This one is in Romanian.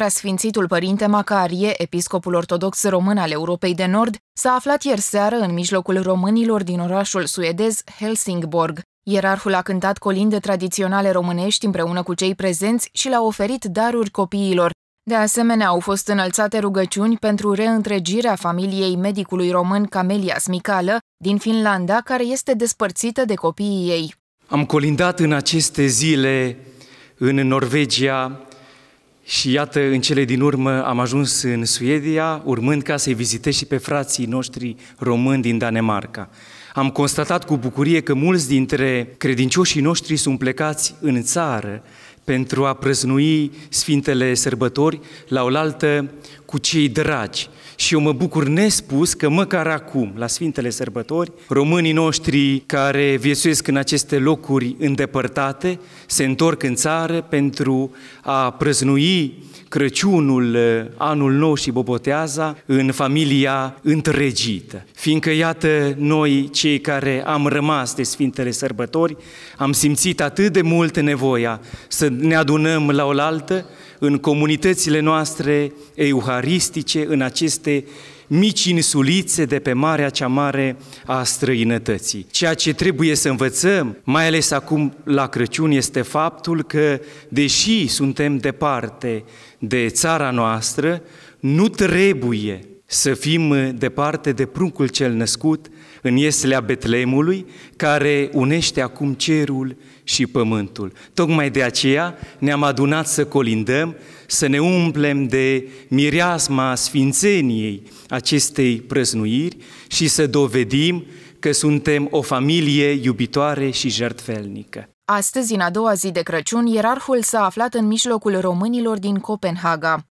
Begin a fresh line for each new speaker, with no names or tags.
Preasfințitul Părinte Macarie, episcopul ortodox român al Europei de Nord, s-a aflat ieri seară în mijlocul românilor din orașul suedez Helsingborg. Ierarhul a cântat colinde tradiționale românești împreună cu cei prezenți și le-a oferit daruri copiilor. De asemenea, au fost înălțate rugăciuni pentru reîntregirea familiei medicului român Camelia Smicală din Finlanda, care este despărțită de copiii ei.
Am colindat în aceste zile în Norvegia, și iată, în cele din urmă am ajuns în Suedia, urmând ca să-i vizitez și pe frații noștri români din Danemarca. Am constatat cu bucurie că mulți dintre credincioșii noștri sunt plecați în țară, pentru a prăznui Sfintele Sărbători la oaltă cu cei dragi. Și eu mă bucur nespus că măcar acum, la Sfintele Sărbători, românii noștri care viețuiesc în aceste locuri îndepărtate se întorc în țară pentru a prăznui Crăciunul, anul nou și Boboteaza în familia întregită. Fiindcă, iată, noi, cei care am rămas de Sfintele Sărbători, am simțit atât de mult nevoia să ne adunăm la oaltă în comunitățile noastre euharistice, în aceste mici insulițe de pe marea cea mare a străinătății. Ceea ce trebuie să învățăm, mai ales acum la Crăciun, este faptul că, deși suntem departe de țara noastră, nu trebuie să fim eh, departe de pruncul cel născut în ieslea Betleemului, care unește acum cerul și pământul. Tocmai de aceea ne-am adunat să colindăm, să ne umplem de mireasma sfințeniei acestei prăznuiri și să dovedim că suntem o familie iubitoare și jertfelnică.
Astăzi, în a doua zi de Crăciun, ierarhul s-a aflat în mijlocul românilor din Copenhaga.